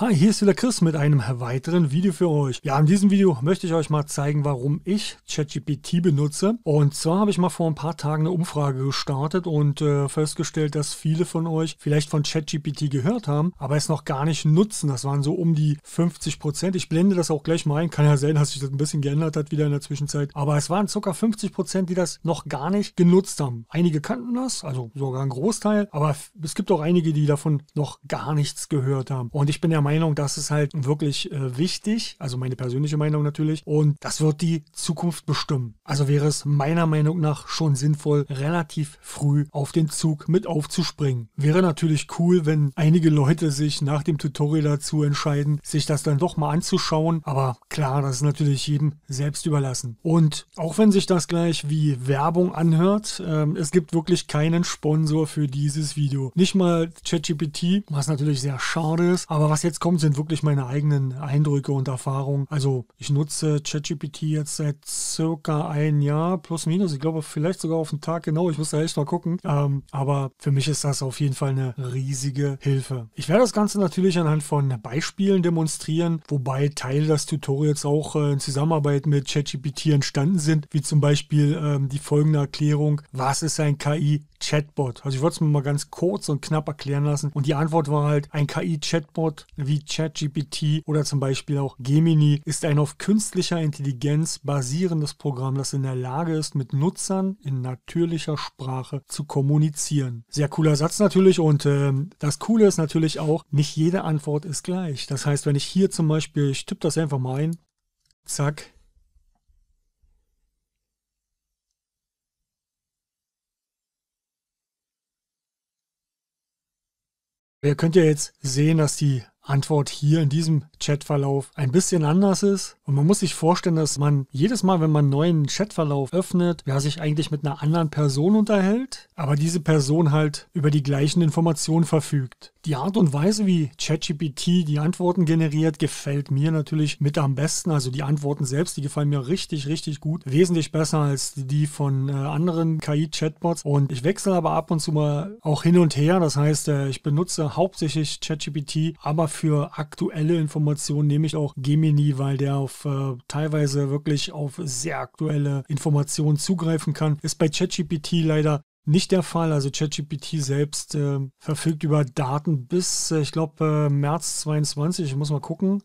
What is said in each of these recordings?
Hi, hier ist wieder Chris mit einem weiteren Video für euch. Ja, in diesem Video möchte ich euch mal zeigen, warum ich ChatGPT benutze. Und zwar habe ich mal vor ein paar Tagen eine Umfrage gestartet und äh, festgestellt, dass viele von euch vielleicht von ChatGPT gehört haben, aber es noch gar nicht nutzen. Das waren so um die 50 Prozent. Ich blende das auch gleich mal ein. Kann ja sein, dass sich das ein bisschen geändert hat wieder in der Zwischenzeit. Aber es waren ca. 50 Prozent, die das noch gar nicht genutzt haben. Einige kannten das, also sogar ein Großteil, aber es gibt auch einige, die davon noch gar nichts gehört haben. Und ich bin ja Meinung, das ist halt wirklich äh, wichtig, also meine persönliche Meinung natürlich, und das wird die Zukunft bestimmen. Also wäre es meiner Meinung nach schon sinnvoll, relativ früh auf den Zug mit aufzuspringen. Wäre natürlich cool, wenn einige Leute sich nach dem Tutorial dazu entscheiden, sich das dann doch mal anzuschauen, aber klar, das ist natürlich jedem selbst überlassen. Und auch wenn sich das gleich wie Werbung anhört, ähm, es gibt wirklich keinen Sponsor für dieses Video. Nicht mal ChatGPT, was natürlich sehr schade ist, aber was jetzt jetzt kommen, sind wirklich meine eigenen Eindrücke und Erfahrungen. Also ich nutze ChatGPT jetzt seit circa ein Jahr, plus minus, ich glaube vielleicht sogar auf den Tag genau, ich muss da echt mal gucken. Ähm, aber für mich ist das auf jeden Fall eine riesige Hilfe. Ich werde das Ganze natürlich anhand von Beispielen demonstrieren, wobei Teile des Tutorials auch äh, in Zusammenarbeit mit ChatGPT entstanden sind, wie zum Beispiel ähm, die folgende Erklärung, was ist ein KI? Chatbot. Also ich wollte es mir mal ganz kurz und knapp erklären lassen. Und die Antwort war halt, ein KI-Chatbot wie ChatGPT oder zum Beispiel auch Gemini ist ein auf künstlicher Intelligenz basierendes Programm, das in der Lage ist, mit Nutzern in natürlicher Sprache zu kommunizieren. Sehr cooler Satz natürlich und äh, das Coole ist natürlich auch, nicht jede Antwort ist gleich. Das heißt, wenn ich hier zum Beispiel, ich tippe das einfach mal ein, zack, Ihr könnt ja jetzt sehen, dass die Antwort hier in diesem Chatverlauf ein bisschen anders ist. Und man muss sich vorstellen, dass man jedes Mal, wenn man einen neuen Chatverlauf öffnet, ja, sich eigentlich mit einer anderen Person unterhält, aber diese Person halt über die gleichen Informationen verfügt. Die Art und Weise, wie ChatGPT die Antworten generiert, gefällt mir natürlich mit am besten. Also die Antworten selbst, die gefallen mir richtig, richtig gut. Wesentlich besser als die von äh, anderen KI-Chatbots. Und ich wechsle aber ab und zu mal auch hin und her. Das heißt, äh, ich benutze hauptsächlich ChatGPT, aber für für aktuelle Informationen nehme ich auch Gemini, weil der auf äh, teilweise wirklich auf sehr aktuelle Informationen zugreifen kann. Ist bei ChatGPT leider nicht der Fall. Also ChatGPT selbst äh, verfügt über Daten bis, äh, ich glaube, äh, März 22. Ich muss mal gucken.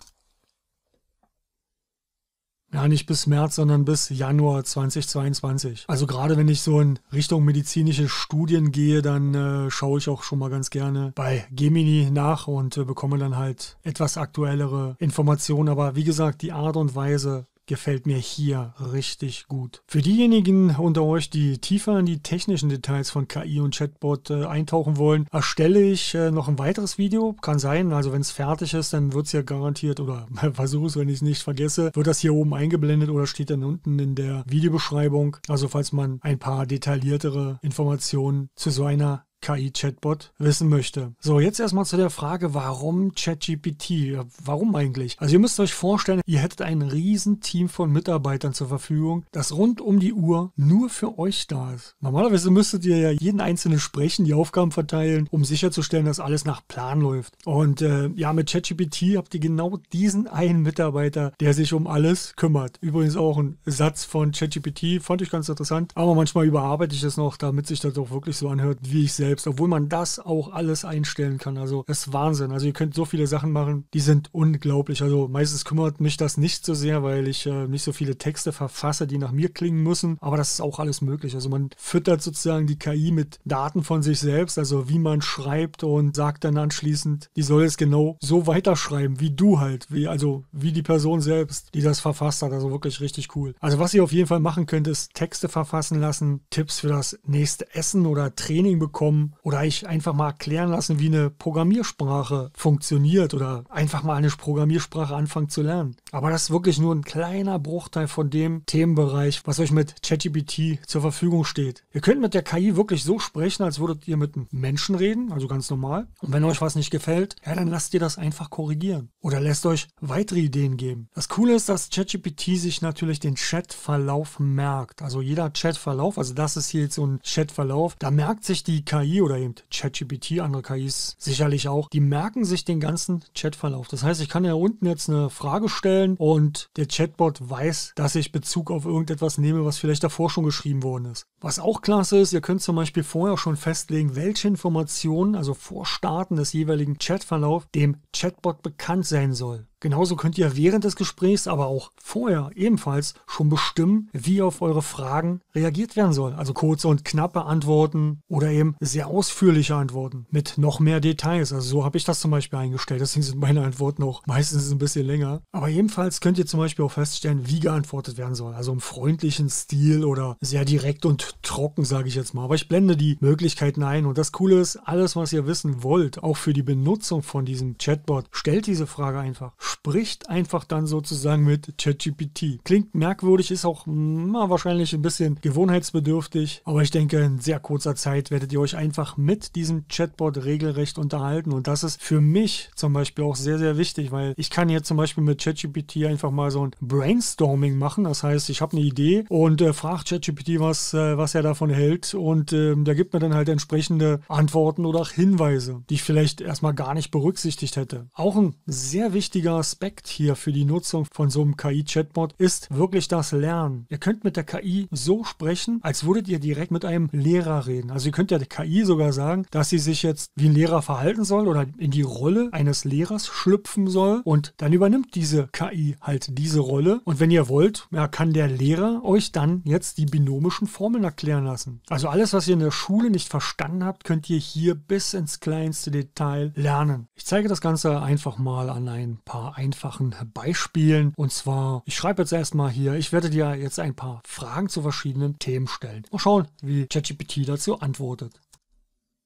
Ja, nicht bis März, sondern bis Januar 2022. Also gerade wenn ich so in Richtung medizinische Studien gehe, dann äh, schaue ich auch schon mal ganz gerne bei Gemini nach und äh, bekomme dann halt etwas aktuellere Informationen. Aber wie gesagt, die Art und Weise, gefällt mir hier richtig gut. Für diejenigen unter euch, die tiefer in die technischen Details von KI und Chatbot äh, eintauchen wollen, erstelle ich äh, noch ein weiteres Video. Kann sein, also wenn es fertig ist, dann wird es ja garantiert oder versuche es, wenn ich es nicht vergesse, wird das hier oben eingeblendet oder steht dann unten in der Videobeschreibung. Also falls man ein paar detailliertere Informationen zu so einer KI-Chatbot wissen möchte. So, jetzt erstmal zu der Frage, warum ChatGPT? Warum eigentlich? Also ihr müsst euch vorstellen, ihr hättet ein Riesenteam von Mitarbeitern zur Verfügung, das rund um die Uhr nur für euch da ist. Normalerweise müsstet ihr ja jeden Einzelnen sprechen, die Aufgaben verteilen, um sicherzustellen, dass alles nach Plan läuft. Und äh, ja, mit ChatGPT habt ihr genau diesen einen Mitarbeiter, der sich um alles kümmert. Übrigens auch ein Satz von ChatGPT, fand ich ganz interessant, aber manchmal überarbeite ich das noch, damit sich das auch wirklich so anhört, wie ich selbst selbst, obwohl man das auch alles einstellen kann. Also das ist Wahnsinn. Also ihr könnt so viele Sachen machen, die sind unglaublich. Also meistens kümmert mich das nicht so sehr, weil ich äh, nicht so viele Texte verfasse, die nach mir klingen müssen. Aber das ist auch alles möglich. Also man füttert sozusagen die KI mit Daten von sich selbst, also wie man schreibt und sagt dann anschließend, die soll es genau so weiterschreiben, wie du halt, wie, also wie die Person selbst, die das verfasst hat. Also wirklich richtig cool. Also was ihr auf jeden Fall machen könnt, ist Texte verfassen lassen, Tipps für das nächste Essen oder Training bekommen oder ich einfach mal erklären lassen, wie eine Programmiersprache funktioniert oder einfach mal eine Programmiersprache anfangen zu lernen. Aber das ist wirklich nur ein kleiner Bruchteil von dem Themenbereich, was euch mit ChatGPT zur Verfügung steht. Ihr könnt mit der KI wirklich so sprechen, als würdet ihr mit einem Menschen reden, also ganz normal. Und wenn euch was nicht gefällt, ja, dann lasst ihr das einfach korrigieren oder lässt euch weitere Ideen geben. Das Coole ist, dass ChatGPT sich natürlich den Chatverlauf merkt. Also jeder Chatverlauf, also das ist hier jetzt so ein Chatverlauf, da merkt sich die KI oder eben ChatGPT, andere KIs sicherlich auch, die merken sich den ganzen Chatverlauf. Das heißt, ich kann ja unten jetzt eine Frage stellen und der Chatbot weiß, dass ich Bezug auf irgendetwas nehme, was vielleicht davor schon geschrieben worden ist. Was auch klasse ist, ihr könnt zum Beispiel vorher schon festlegen, welche Informationen, also vor Starten des jeweiligen Chatverlaufs, dem Chatbot bekannt sein soll. Genauso könnt ihr während des Gesprächs, aber auch vorher ebenfalls schon bestimmen, wie auf eure Fragen reagiert werden soll. Also kurze und knappe Antworten oder eben sehr ausführliche Antworten mit noch mehr Details. Also so habe ich das zum Beispiel eingestellt. Deswegen sind meine Antworten auch meistens ein bisschen länger. Aber ebenfalls könnt ihr zum Beispiel auch feststellen, wie geantwortet werden soll. Also im freundlichen Stil oder sehr direkt und trocken, sage ich jetzt mal. Aber ich blende die Möglichkeiten ein. Und das Coole ist, alles, was ihr wissen wollt, auch für die Benutzung von diesem Chatbot, stellt diese Frage einfach spricht einfach dann sozusagen mit ChatGPT. Klingt merkwürdig, ist auch hm, na, wahrscheinlich ein bisschen gewohnheitsbedürftig, aber ich denke, in sehr kurzer Zeit werdet ihr euch einfach mit diesem Chatbot regelrecht unterhalten und das ist für mich zum Beispiel auch sehr, sehr wichtig, weil ich kann jetzt zum Beispiel mit ChatGPT einfach mal so ein Brainstorming machen, das heißt, ich habe eine Idee und äh, frage ChatGPT, was, äh, was er davon hält und äh, der gibt mir dann halt entsprechende Antworten oder auch Hinweise, die ich vielleicht erstmal gar nicht berücksichtigt hätte. Auch ein sehr wichtiger Aspekt hier für die Nutzung von so einem KI-Chatbot ist wirklich das Lernen. Ihr könnt mit der KI so sprechen, als würdet ihr direkt mit einem Lehrer reden. Also ihr könnt ja der KI sogar sagen, dass sie sich jetzt wie ein Lehrer verhalten soll oder in die Rolle eines Lehrers schlüpfen soll und dann übernimmt diese KI halt diese Rolle und wenn ihr wollt, ja, kann der Lehrer euch dann jetzt die binomischen Formeln erklären lassen. Also alles, was ihr in der Schule nicht verstanden habt, könnt ihr hier bis ins kleinste Detail lernen. Ich zeige das Ganze einfach mal an ein paar paar einfachen Beispielen. Und zwar, ich schreibe jetzt erstmal hier, ich werde dir jetzt ein paar Fragen zu verschiedenen Themen stellen. Mal schauen, wie ChatGPT dazu antwortet.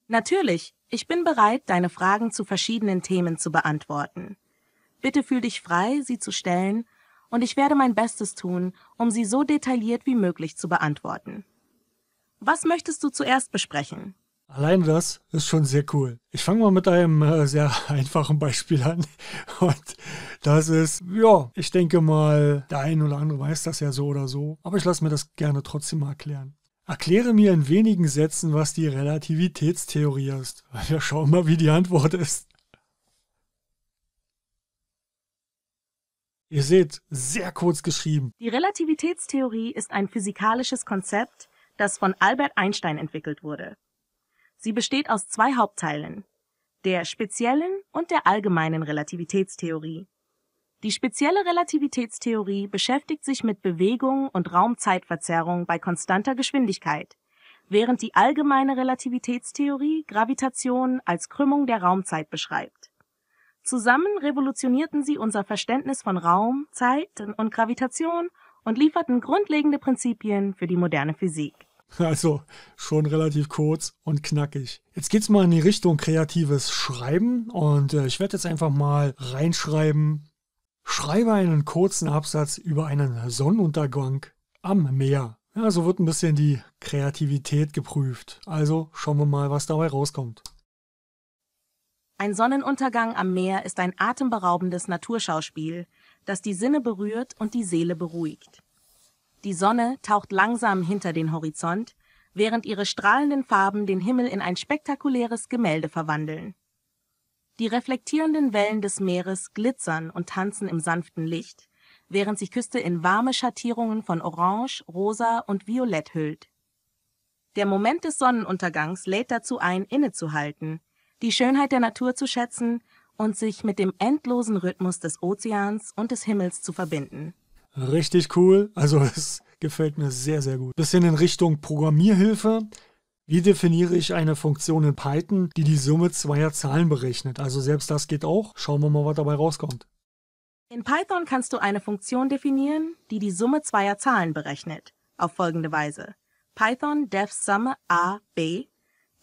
Natürlich, ich bin bereit, deine Fragen zu verschiedenen Themen zu beantworten. Bitte fühl dich frei, sie zu stellen, und ich werde mein Bestes tun, um sie so detailliert wie möglich zu beantworten. Was möchtest du zuerst besprechen? Allein das ist schon sehr cool. Ich fange mal mit einem äh, sehr einfachen Beispiel an. Und das ist, ja, ich denke mal, der ein oder andere weiß das ja so oder so. Aber ich lasse mir das gerne trotzdem mal erklären. Erkläre mir in wenigen Sätzen, was die Relativitätstheorie ist. Wir schauen mal, wie die Antwort ist. Ihr seht, sehr kurz geschrieben. Die Relativitätstheorie ist ein physikalisches Konzept, das von Albert Einstein entwickelt wurde. Sie besteht aus zwei Hauptteilen, der speziellen und der allgemeinen Relativitätstheorie. Die spezielle Relativitätstheorie beschäftigt sich mit Bewegung und Raumzeitverzerrung bei konstanter Geschwindigkeit, während die allgemeine Relativitätstheorie Gravitation als Krümmung der Raumzeit beschreibt. Zusammen revolutionierten sie unser Verständnis von Raum, Zeit und Gravitation und lieferten grundlegende Prinzipien für die moderne Physik. Also schon relativ kurz und knackig. Jetzt geht es mal in die Richtung kreatives Schreiben und äh, ich werde jetzt einfach mal reinschreiben. Schreibe einen kurzen Absatz über einen Sonnenuntergang am Meer. Ja, so wird ein bisschen die Kreativität geprüft. Also schauen wir mal, was dabei rauskommt. Ein Sonnenuntergang am Meer ist ein atemberaubendes Naturschauspiel, das die Sinne berührt und die Seele beruhigt. Die Sonne taucht langsam hinter den Horizont, während ihre strahlenden Farben den Himmel in ein spektakuläres Gemälde verwandeln. Die reflektierenden Wellen des Meeres glitzern und tanzen im sanften Licht, während sich Küste in warme Schattierungen von Orange, Rosa und Violett hüllt. Der Moment des Sonnenuntergangs lädt dazu ein, innezuhalten, die Schönheit der Natur zu schätzen und sich mit dem endlosen Rhythmus des Ozeans und des Himmels zu verbinden richtig cool. Also es gefällt mir sehr, sehr gut. Bisschen in Richtung Programmierhilfe. Wie definiere ich eine Funktion in Python, die die Summe zweier Zahlen berechnet? Also selbst das geht auch. Schauen wir mal, was dabei rauskommt. In Python kannst du eine Funktion definieren, die die Summe zweier Zahlen berechnet, auf folgende Weise. Python def Summe a, b.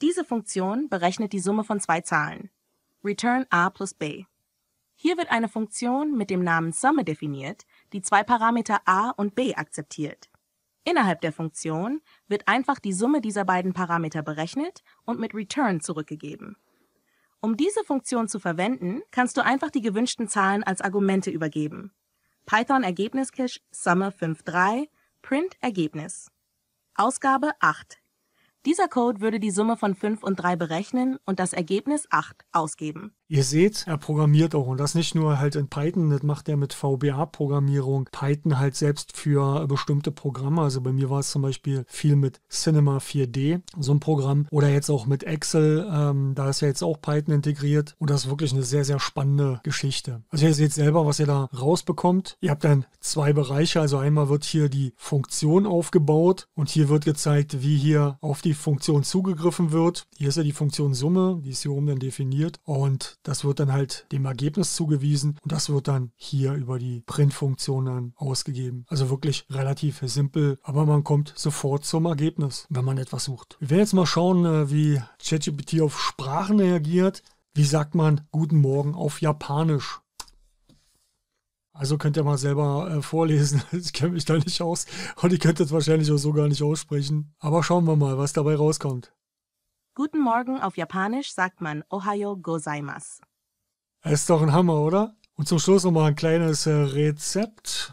Diese Funktion berechnet die Summe von zwei Zahlen. Return a plus b. Hier wird eine Funktion mit dem Namen Summe definiert, die zwei Parameter a und b akzeptiert. Innerhalb der Funktion wird einfach die Summe dieser beiden Parameter berechnet und mit return zurückgegeben. Um diese Funktion zu verwenden, kannst du einfach die gewünschten Zahlen als Argumente übergeben. Python Ergebniscache Summer 5.3 Print Ergebnis Ausgabe 8 Dieser Code würde die Summe von 5 und 3 berechnen und das Ergebnis 8 ausgeben. Ihr seht, er programmiert auch und das nicht nur halt in Python, das macht er mit VBA-Programmierung. Python halt selbst für bestimmte Programme. Also bei mir war es zum Beispiel viel mit Cinema 4D, so ein Programm. Oder jetzt auch mit Excel, ähm, da ist ja jetzt auch Python integriert. Und das ist wirklich eine sehr, sehr spannende Geschichte. Also ihr seht selber, was ihr da rausbekommt. Ihr habt dann zwei Bereiche. Also einmal wird hier die Funktion aufgebaut und hier wird gezeigt, wie hier auf die Funktion zugegriffen wird. Hier ist ja die Funktion Summe, die ist hier oben dann definiert. Und das wird dann halt dem Ergebnis zugewiesen und das wird dann hier über die Printfunktion dann ausgegeben. Also wirklich relativ simpel, aber man kommt sofort zum Ergebnis, wenn man etwas sucht. Wir werden jetzt mal schauen, äh, wie ChatGPT auf Sprachen reagiert. Wie sagt man Guten Morgen auf Japanisch? Also könnt ihr mal selber äh, vorlesen. Ich kenne mich da nicht aus und ich könnte es wahrscheinlich auch so gar nicht aussprechen. Aber schauen wir mal, was dabei rauskommt. Guten Morgen auf Japanisch sagt man Ohayo gozaimasu. Ist doch ein Hammer, oder? Und zum Schluss nochmal ein kleines äh, Rezept.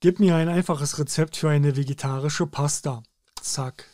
Gib mir ein einfaches Rezept für eine vegetarische Pasta. Zack.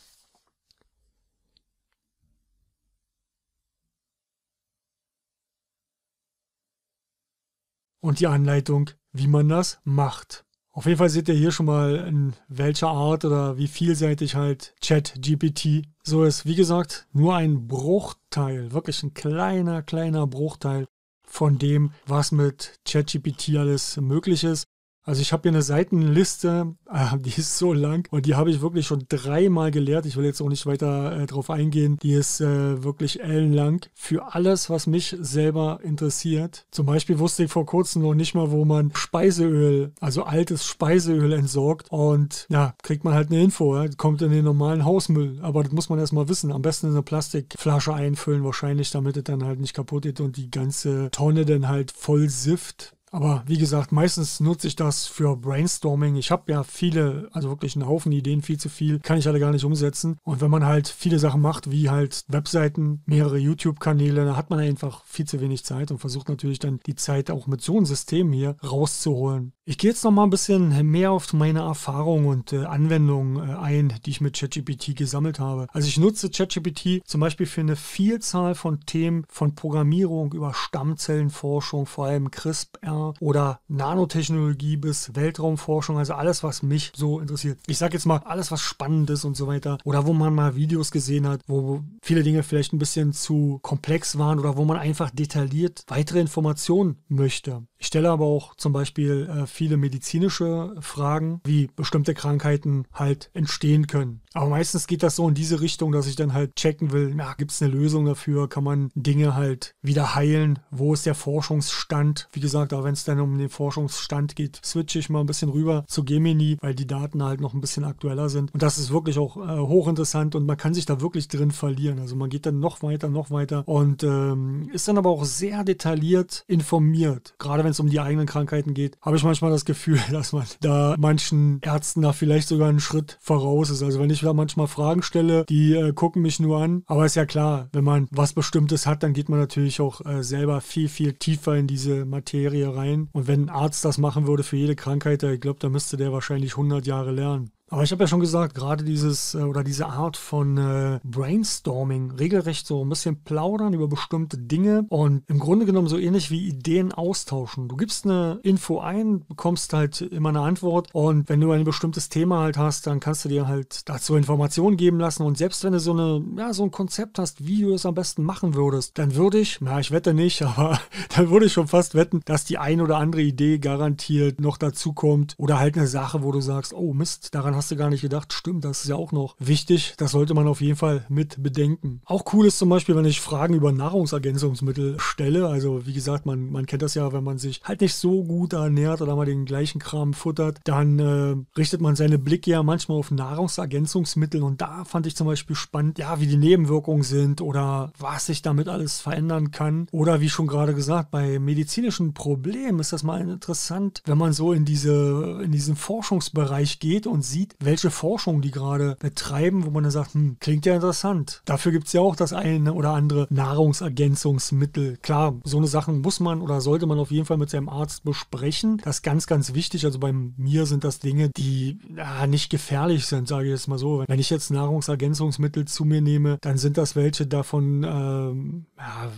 Und die Anleitung, wie man das macht. Auf jeden Fall seht ihr hier schon mal, in welcher Art oder wie vielseitig halt ChatGPT so ist. Wie gesagt, nur ein Bruchteil, wirklich ein kleiner, kleiner Bruchteil von dem, was mit ChatGPT alles möglich ist. Also ich habe hier eine Seitenliste, ah, die ist so lang und die habe ich wirklich schon dreimal gelehrt. Ich will jetzt auch nicht weiter äh, drauf eingehen. Die ist äh, wirklich ellenlang für alles, was mich selber interessiert. Zum Beispiel wusste ich vor kurzem noch nicht mal, wo man Speiseöl, also altes Speiseöl entsorgt und ja, kriegt man halt eine Info. Ja? Kommt in den normalen Hausmüll, aber das muss man erstmal wissen. Am besten in eine Plastikflasche einfüllen wahrscheinlich, damit es dann halt nicht kaputt geht und die ganze Tonne dann halt voll sift aber wie gesagt, meistens nutze ich das für Brainstorming. Ich habe ja viele, also wirklich einen Haufen Ideen, viel zu viel, kann ich alle gar nicht umsetzen. Und wenn man halt viele Sachen macht, wie halt Webseiten, mehrere YouTube-Kanäle, da hat man einfach viel zu wenig Zeit und versucht natürlich dann die Zeit auch mit so einem System hier rauszuholen. Ich gehe jetzt nochmal ein bisschen mehr auf meine Erfahrungen und äh, Anwendungen äh, ein, die ich mit ChatGPT gesammelt habe. Also ich nutze ChatGPT zum Beispiel für eine Vielzahl von Themen, von Programmierung über Stammzellenforschung, vor allem CRISP, oder Nanotechnologie bis Weltraumforschung, also alles, was mich so interessiert. Ich sage jetzt mal, alles, was spannend ist und so weiter oder wo man mal Videos gesehen hat, wo viele Dinge vielleicht ein bisschen zu komplex waren oder wo man einfach detailliert weitere Informationen möchte. Ich stelle aber auch zum Beispiel äh, viele medizinische Fragen, wie bestimmte Krankheiten halt entstehen können. Aber meistens geht das so in diese Richtung, dass ich dann halt checken will, na, gibt es eine Lösung dafür? Kann man Dinge halt wieder heilen? Wo ist der Forschungsstand? Wie gesagt, aber wenn es dann um den Forschungsstand geht, switche ich mal ein bisschen rüber zu Gemini, weil die Daten halt noch ein bisschen aktueller sind. Und das ist wirklich auch äh, hochinteressant und man kann sich da wirklich drin verlieren. Also man geht dann noch weiter, noch weiter und ähm, ist dann aber auch sehr detailliert informiert. Gerade wenn es um die eigenen Krankheiten geht, habe ich manchmal das Gefühl, dass man da manchen Ärzten da vielleicht sogar einen Schritt voraus ist. Also wenn ich da manchmal Fragen stelle, die äh, gucken mich nur an. Aber ist ja klar, wenn man was Bestimmtes hat, dann geht man natürlich auch äh, selber viel, viel tiefer in diese Materie rein. Und wenn ein Arzt das machen würde für jede Krankheit, äh, ich glaube, da müsste der wahrscheinlich 100 Jahre lernen. Aber ich habe ja schon gesagt, gerade dieses äh, oder diese Art von äh, Brainstorming, regelrecht so ein bisschen plaudern über bestimmte Dinge und im Grunde genommen so ähnlich wie Ideen austauschen. Du gibst eine Info ein, bekommst halt immer eine Antwort und wenn du ein bestimmtes Thema halt hast, dann kannst du dir halt dazu Informationen geben lassen und selbst wenn du so eine ja so ein Konzept hast, wie du es am besten machen würdest, dann würde ich, na, ich wette nicht, aber dann würde ich schon fast wetten, dass die ein oder andere Idee garantiert noch dazu kommt oder halt eine Sache, wo du sagst, oh Mist, daran hast du gar nicht gedacht. Stimmt, das ist ja auch noch wichtig. Das sollte man auf jeden Fall mit bedenken. Auch cool ist zum Beispiel, wenn ich Fragen über Nahrungsergänzungsmittel stelle. Also wie gesagt, man, man kennt das ja, wenn man sich halt nicht so gut ernährt oder mal den gleichen Kram futtert, dann äh, richtet man seine Blicke ja manchmal auf Nahrungsergänzungsmittel. Und da fand ich zum Beispiel spannend, ja, wie die Nebenwirkungen sind oder was sich damit alles verändern kann. Oder wie schon gerade gesagt, bei medizinischen Problemen ist das mal interessant, wenn man so in, diese, in diesen Forschungsbereich geht und sieht, sieht, welche Forschung die gerade betreiben, wo man dann sagt, hm, klingt ja interessant. Dafür gibt es ja auch das eine oder andere Nahrungsergänzungsmittel. Klar, so eine Sachen muss man oder sollte man auf jeden Fall mit seinem Arzt besprechen. Das ist ganz, ganz wichtig. Also bei mir sind das Dinge, die ja, nicht gefährlich sind, sage ich jetzt mal so. Wenn ich jetzt Nahrungsergänzungsmittel zu mir nehme, dann sind das welche davon, ähm, ja,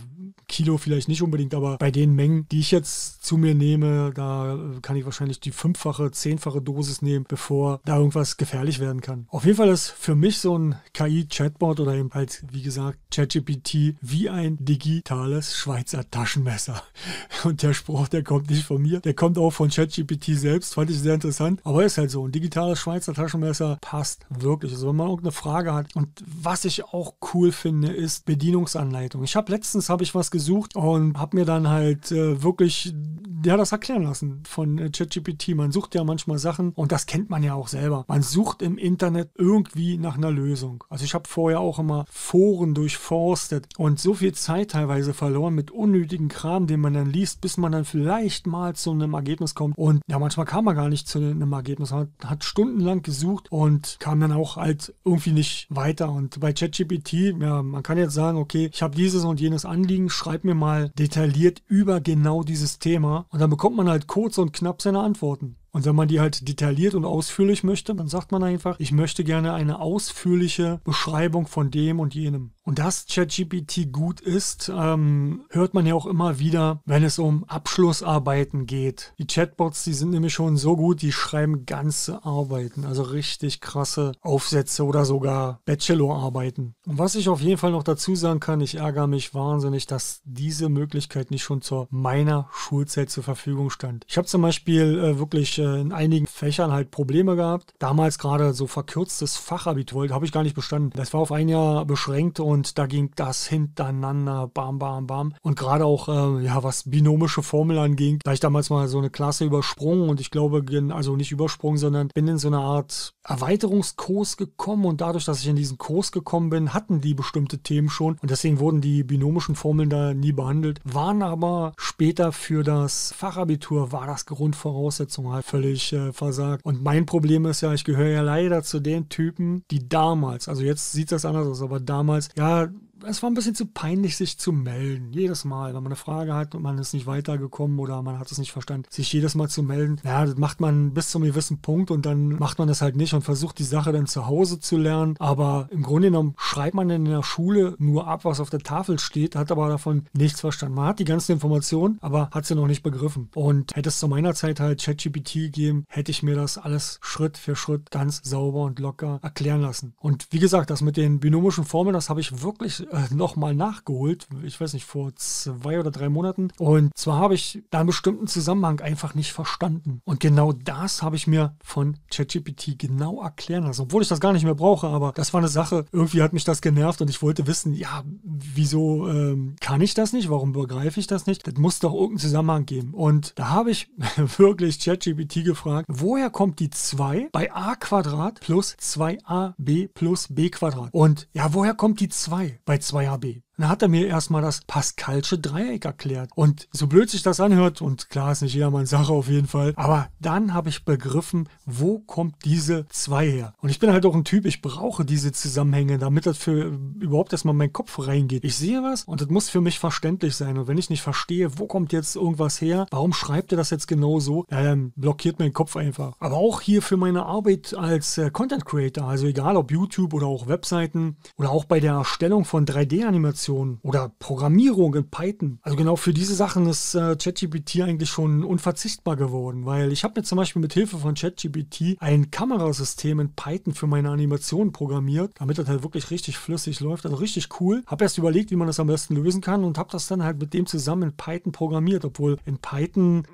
Kilo vielleicht nicht unbedingt, aber bei den Mengen, die ich jetzt zu mir nehme, da kann ich wahrscheinlich die fünffache, zehnfache Dosis nehmen, bevor da irgendwas gefährlich werden kann. Auf jeden Fall ist für mich so ein KI-Chatbot oder eben halt, wie gesagt, ChatGPT wie ein digitales Schweizer Taschenmesser. Und der Spruch, der kommt nicht von mir, der kommt auch von ChatGPT selbst, fand ich sehr interessant. Aber ist halt so, ein digitales Schweizer Taschenmesser passt wirklich. Also wenn man irgendeine Frage hat und was ich auch cool finde, ist Bedienungsanleitung. Ich habe letztens, habe ich was gesehen, gesucht und habe mir dann halt äh, wirklich der hat das erklären lassen von äh, ChatGPT. Man sucht ja manchmal Sachen und das kennt man ja auch selber. Man sucht im Internet irgendwie nach einer Lösung. Also ich habe vorher auch immer Foren durchforstet und so viel Zeit teilweise verloren mit unnötigen Kram, den man dann liest, bis man dann vielleicht mal zu einem Ergebnis kommt. Und ja, manchmal kam man gar nicht zu einem Ergebnis. Man hat stundenlang gesucht und kam dann auch halt irgendwie nicht weiter. Und bei ChatGPT, ja, man kann jetzt sagen, okay, ich habe dieses und jenes Anliegen, schreib mir mal detailliert über genau dieses Thema und dann bekommt man halt kurz und knapp seine Antworten. Und wenn man die halt detailliert und ausführlich möchte, dann sagt man einfach, ich möchte gerne eine ausführliche Beschreibung von dem und jenem. Und dass ChatGPT gut ist, ähm, hört man ja auch immer wieder, wenn es um Abschlussarbeiten geht. Die Chatbots, die sind nämlich schon so gut, die schreiben ganze Arbeiten, also richtig krasse Aufsätze oder sogar Bachelorarbeiten. Und was ich auf jeden Fall noch dazu sagen kann, ich ärgere mich wahnsinnig, dass diese Möglichkeit nicht schon zur meiner Schulzeit zur Verfügung stand. Ich habe zum Beispiel äh, wirklich äh, in einigen Fächern halt Probleme gehabt. Damals gerade so verkürztes Fachabitur, habe ich gar nicht bestanden. Das war auf ein Jahr beschränkt und da ging das hintereinander, bam, bam, bam. Und gerade auch, äh, ja, was binomische Formel anging, da ich damals mal so eine Klasse übersprungen und ich glaube, also nicht übersprungen, sondern bin in so eine Art Erweiterungskurs gekommen und dadurch, dass ich in diesen Kurs gekommen bin, hatten die bestimmte Themen schon und deswegen wurden die binomischen Formeln da nie behandelt, waren aber später für das Fachabitur, war das Grundvoraussetzung halt völlig äh, versagt. Und mein Problem ist ja, ich gehöre ja leider zu den Typen, die damals, also jetzt sieht das anders aus, aber damals ja, God es war ein bisschen zu peinlich, sich zu melden. Jedes Mal, wenn man eine Frage hat und man ist nicht weitergekommen oder man hat es nicht verstanden, sich jedes Mal zu melden. Ja, das macht man bis zu einem gewissen Punkt und dann macht man das halt nicht und versucht die Sache dann zu Hause zu lernen. Aber im Grunde genommen schreibt man in der Schule nur ab, was auf der Tafel steht, hat aber davon nichts verstanden. Man hat die ganzen Informationen, aber hat sie noch nicht begriffen. Und hätte es zu meiner Zeit halt ChatGPT gegeben, hätte ich mir das alles Schritt für Schritt ganz sauber und locker erklären lassen. Und wie gesagt, das mit den binomischen Formeln, das habe ich wirklich äh, nochmal nachgeholt. Ich weiß nicht, vor zwei oder drei Monaten. Und zwar habe ich da einen bestimmten Zusammenhang einfach nicht verstanden. Und genau das habe ich mir von ChatGPT genau erklären lassen. Obwohl ich das gar nicht mehr brauche, aber das war eine Sache. Irgendwie hat mich das genervt und ich wollte wissen, ja, wieso ähm, kann ich das nicht? Warum begreife ich das nicht? Das muss doch irgendeinen Zusammenhang geben. Und da habe ich wirklich ChatGPT gefragt, woher kommt die 2 bei a Quadrat plus 2ab plus b Quadrat? Und ja, woher kommt die 2? Bei Zeit 2 HB. Dann hat er mir erstmal das Pascalsche Dreieck erklärt. Und so blöd sich das anhört, und klar ist nicht jedermanns Sache auf jeden Fall, aber dann habe ich begriffen, wo kommt diese 2 her? Und ich bin halt auch ein Typ, ich brauche diese Zusammenhänge, damit das für überhaupt erstmal mein Kopf reingeht. Ich sehe was und das muss für mich verständlich sein. Und wenn ich nicht verstehe, wo kommt jetzt irgendwas her, warum schreibt er das jetzt genau so, dann ähm, blockiert mein Kopf einfach. Aber auch hier für meine Arbeit als äh, Content Creator, also egal ob YouTube oder auch Webseiten oder auch bei der Erstellung von 3D-Animationen, Konstruktion oder Programmierung in Python. Also genau für diese Sachen ist äh, ChatGPT eigentlich schon unverzichtbar geworden, weil ich habe mir zum Beispiel mit Hilfe von ChatGPT ein Kamerasystem in Python für meine Animationen programmiert, damit das halt wirklich richtig flüssig läuft, also richtig cool. Habe erst überlegt, wie man das am besten lösen kann und habe das dann halt mit dem zusammen in Python programmiert, obwohl in Python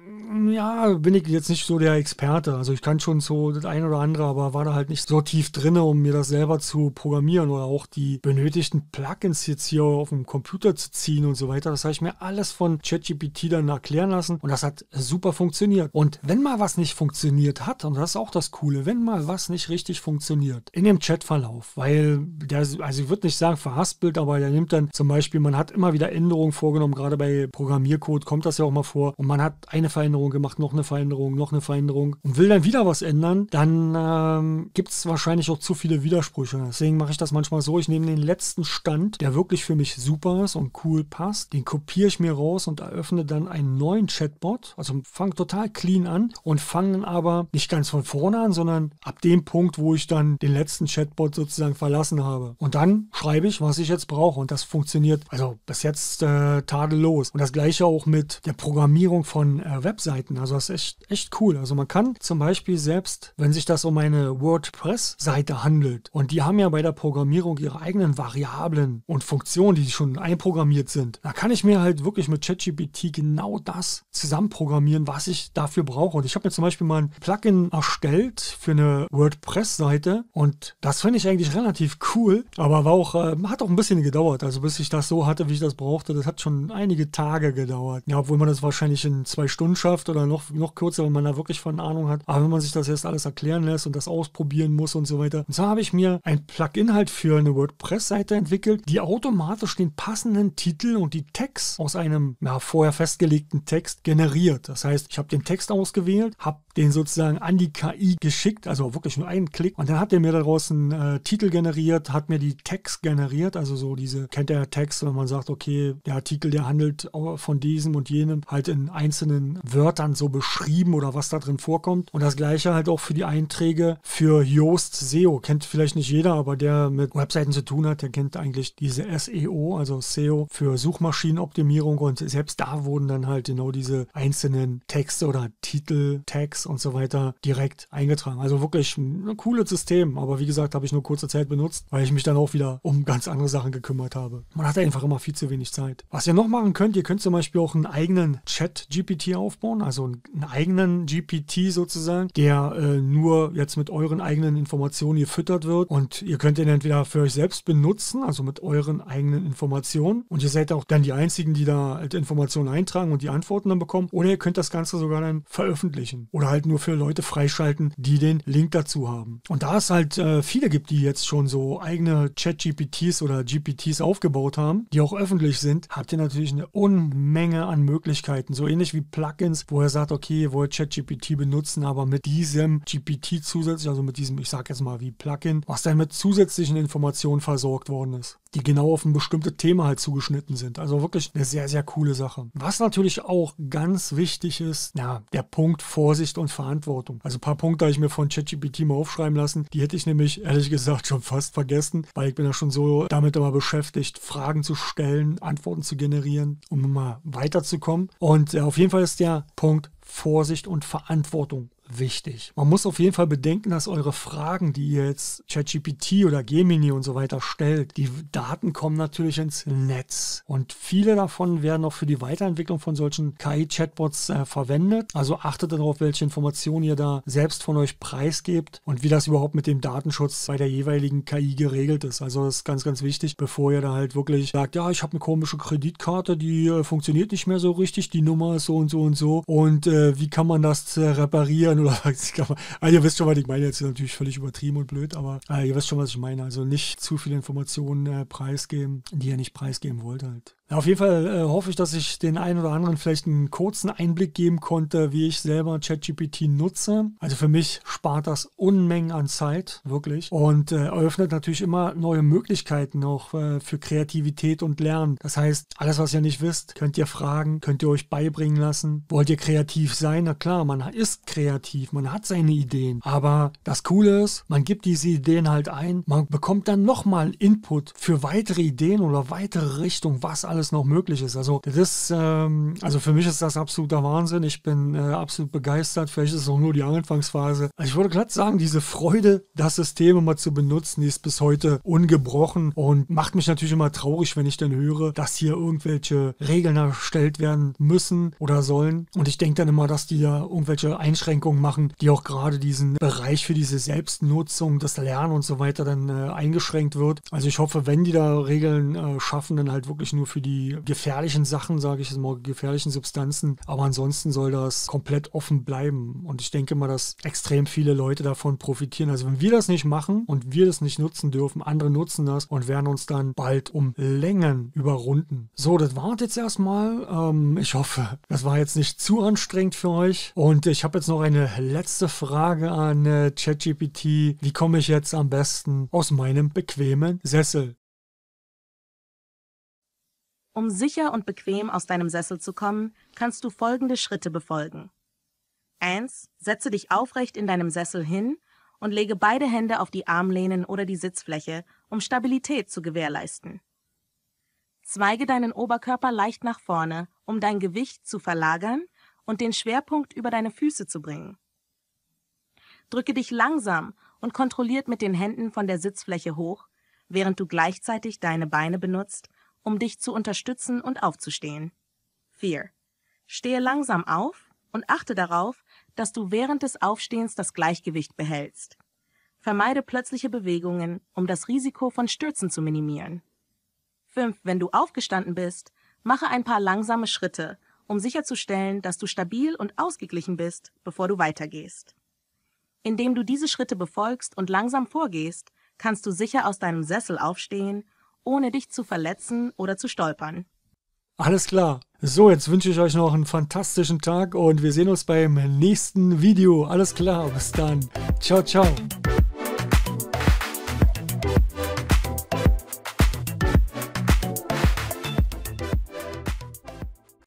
ja, bin ich jetzt nicht so der Experte. Also ich kann schon so das eine oder andere, aber war da halt nicht so tief drinne, um mir das selber zu programmieren oder auch die benötigten Plugins jetzt hier auf dem Computer zu ziehen und so weiter. Das habe ich mir alles von ChatGPT dann erklären lassen und das hat super funktioniert. Und wenn mal was nicht funktioniert hat, und das ist auch das Coole, wenn mal was nicht richtig funktioniert, in dem Chatverlauf, weil der, also ich würde nicht sagen verhaspelt, aber der nimmt dann zum Beispiel, man hat immer wieder Änderungen vorgenommen, gerade bei Programmiercode kommt das ja auch mal vor und man hat eine Veränderung Veränderung gemacht, noch eine Veränderung, noch eine Veränderung und will dann wieder was ändern, dann ähm, gibt es wahrscheinlich auch zu viele Widersprüche. Deswegen mache ich das manchmal so, ich nehme den letzten Stand, der wirklich für mich super ist und cool passt, den kopiere ich mir raus und eröffne dann einen neuen Chatbot, also fange total clean an und fange aber nicht ganz von vorne an, sondern ab dem Punkt, wo ich dann den letzten Chatbot sozusagen verlassen habe. Und dann schreibe ich, was ich jetzt brauche und das funktioniert also bis jetzt äh, tadellos. Und das gleiche auch mit der Programmierung von äh, Webseiten. Seiten. Also das ist echt, echt cool. Also man kann zum Beispiel selbst, wenn sich das um eine WordPress-Seite handelt, und die haben ja bei der Programmierung ihre eigenen Variablen und Funktionen, die schon einprogrammiert sind, da kann ich mir halt wirklich mit ChatGPT genau das zusammenprogrammieren, was ich dafür brauche. Und ich habe mir zum Beispiel mal ein Plugin erstellt für eine WordPress-Seite und das finde ich eigentlich relativ cool, aber war auch, äh, hat auch ein bisschen gedauert. Also bis ich das so hatte, wie ich das brauchte, das hat schon einige Tage gedauert. Ja, obwohl man das wahrscheinlich in zwei Stunden schafft Wirtschaft oder noch, noch kürzer, wenn man da wirklich von Ahnung hat. Aber wenn man sich das jetzt alles erklären lässt und das ausprobieren muss und so weiter. Und zwar habe ich mir ein Plugin halt für eine WordPress-Seite entwickelt, die automatisch den passenden Titel und die Tags aus einem ja, vorher festgelegten Text generiert. Das heißt, ich habe den Text ausgewählt, habe den sozusagen an die KI geschickt, also wirklich nur einen Klick. Und dann hat er mir daraus einen äh, Titel generiert, hat mir die Text generiert, also so diese, kennt er ja Text, wenn man sagt, okay, der Artikel, der handelt von diesem und jenem, halt in einzelnen Wörtern so beschrieben oder was da drin vorkommt. Und das gleiche halt auch für die Einträge für Yoast SEO. Kennt vielleicht nicht jeder, aber der mit Webseiten zu tun hat, der kennt eigentlich diese SEO, also SEO für Suchmaschinenoptimierung. Und selbst da wurden dann halt genau diese einzelnen Texte oder Titel, Tags und so weiter direkt eingetragen. Also wirklich ein cooles System, aber wie gesagt, habe ich nur kurze Zeit benutzt, weil ich mich dann auch wieder um ganz andere Sachen gekümmert habe. Man hat einfach immer viel zu wenig Zeit. Was ihr noch machen könnt, ihr könnt zum Beispiel auch einen eigenen Chat-GPT aufbauen, also einen eigenen GPT sozusagen, der äh, nur jetzt mit euren eigenen Informationen gefüttert wird und ihr könnt ihn entweder für euch selbst benutzen, also mit euren eigenen Informationen und ihr seid auch dann die Einzigen, die da halt Informationen eintragen und die Antworten dann bekommen oder ihr könnt das Ganze sogar dann veröffentlichen oder halt halt nur für Leute freischalten, die den Link dazu haben. Und da es halt äh, viele gibt, die jetzt schon so eigene Chat-GPTs oder GPTs aufgebaut haben, die auch öffentlich sind, habt ihr natürlich eine Unmenge an Möglichkeiten. So ähnlich wie Plugins, wo ihr sagt, okay, ihr wollt Chat-GPT benutzen, aber mit diesem GPT zusätzlich, also mit diesem, ich sag jetzt mal wie Plugin, was dann mit zusätzlichen Informationen versorgt worden ist, die genau auf ein bestimmtes Thema halt zugeschnitten sind. Also wirklich eine sehr, sehr coole Sache. Was natürlich auch ganz wichtig ist, ja, der Punkt Vorsicht und und Verantwortung. Also ein paar Punkte habe ich mir von ChatGPT mal aufschreiben lassen. Die hätte ich nämlich ehrlich gesagt schon fast vergessen, weil ich bin ja schon so damit immer beschäftigt, Fragen zu stellen, Antworten zu generieren, um mal weiterzukommen. Und auf jeden Fall ist der Punkt Vorsicht und Verantwortung wichtig. Man muss auf jeden Fall bedenken, dass eure Fragen, die ihr jetzt ChatGPT oder Gemini und so weiter stellt, die Daten kommen natürlich ins Netz. Und viele davon werden auch für die Weiterentwicklung von solchen KI-Chatbots äh, verwendet. Also achtet darauf, welche Informationen ihr da selbst von euch preisgebt und wie das überhaupt mit dem Datenschutz bei der jeweiligen KI geregelt ist. Also das ist ganz, ganz wichtig, bevor ihr da halt wirklich sagt, ja, ich habe eine komische Kreditkarte, die äh, funktioniert nicht mehr so richtig, die Nummer ist so und so und so und äh, äh, wie kann man das äh, reparieren oder kann man, also ihr wisst schon, was ich meine, jetzt ist natürlich völlig übertrieben und blöd, aber äh, ihr wisst schon, was ich meine. Also nicht zu viele Informationen äh, preisgeben, die ihr nicht preisgeben wollt halt. Ja, auf jeden Fall äh, hoffe ich, dass ich den einen oder anderen vielleicht einen kurzen Einblick geben konnte, wie ich selber ChatGPT nutze. Also für mich spart das Unmengen an Zeit, wirklich. Und äh, eröffnet natürlich immer neue Möglichkeiten auch äh, für Kreativität und Lernen. Das heißt, alles, was ihr nicht wisst, könnt ihr fragen, könnt ihr euch beibringen lassen. Wollt ihr kreativ sein? Na klar, man ist kreativ, man hat seine Ideen. Aber das Coole ist, man gibt diese Ideen halt ein, man bekommt dann nochmal Input für weitere Ideen oder weitere Richtungen, was alles alles noch möglich ist. Also das ähm, also für mich ist das absoluter Wahnsinn. Ich bin äh, absolut begeistert. Vielleicht ist es auch nur die Anfangsphase. Also ich würde glatt sagen, diese Freude, das System immer zu benutzen, die ist bis heute ungebrochen und macht mich natürlich immer traurig, wenn ich dann höre, dass hier irgendwelche Regeln erstellt werden müssen oder sollen. Und ich denke dann immer, dass die da irgendwelche Einschränkungen machen, die auch gerade diesen Bereich für diese Selbstnutzung, das Lernen und so weiter dann äh, eingeschränkt wird. Also ich hoffe, wenn die da Regeln äh, schaffen, dann halt wirklich nur für die die gefährlichen Sachen, sage ich jetzt mal, gefährlichen Substanzen. Aber ansonsten soll das komplett offen bleiben. Und ich denke mal, dass extrem viele Leute davon profitieren. Also wenn wir das nicht machen und wir das nicht nutzen dürfen, andere nutzen das und werden uns dann bald um Längen überrunden. So, das war es jetzt erstmal. Ähm, ich hoffe, das war jetzt nicht zu anstrengend für euch. Und ich habe jetzt noch eine letzte Frage an äh, ChatGPT. Wie komme ich jetzt am besten aus meinem bequemen Sessel? Um sicher und bequem aus deinem Sessel zu kommen, kannst du folgende Schritte befolgen. 1. Setze dich aufrecht in deinem Sessel hin und lege beide Hände auf die Armlehnen oder die Sitzfläche, um Stabilität zu gewährleisten. Zweige deinen Oberkörper leicht nach vorne, um dein Gewicht zu verlagern und den Schwerpunkt über deine Füße zu bringen. Drücke dich langsam und kontrolliert mit den Händen von der Sitzfläche hoch, während du gleichzeitig deine Beine benutzt, um dich zu unterstützen und aufzustehen. 4. Stehe langsam auf und achte darauf, dass du während des Aufstehens das Gleichgewicht behältst. Vermeide plötzliche Bewegungen, um das Risiko von Stürzen zu minimieren. 5. Wenn du aufgestanden bist, mache ein paar langsame Schritte, um sicherzustellen, dass du stabil und ausgeglichen bist, bevor du weitergehst. Indem du diese Schritte befolgst und langsam vorgehst, kannst du sicher aus deinem Sessel aufstehen ohne dich zu verletzen oder zu stolpern. Alles klar. So, jetzt wünsche ich euch noch einen fantastischen Tag und wir sehen uns beim nächsten Video. Alles klar, bis dann. Ciao, ciao.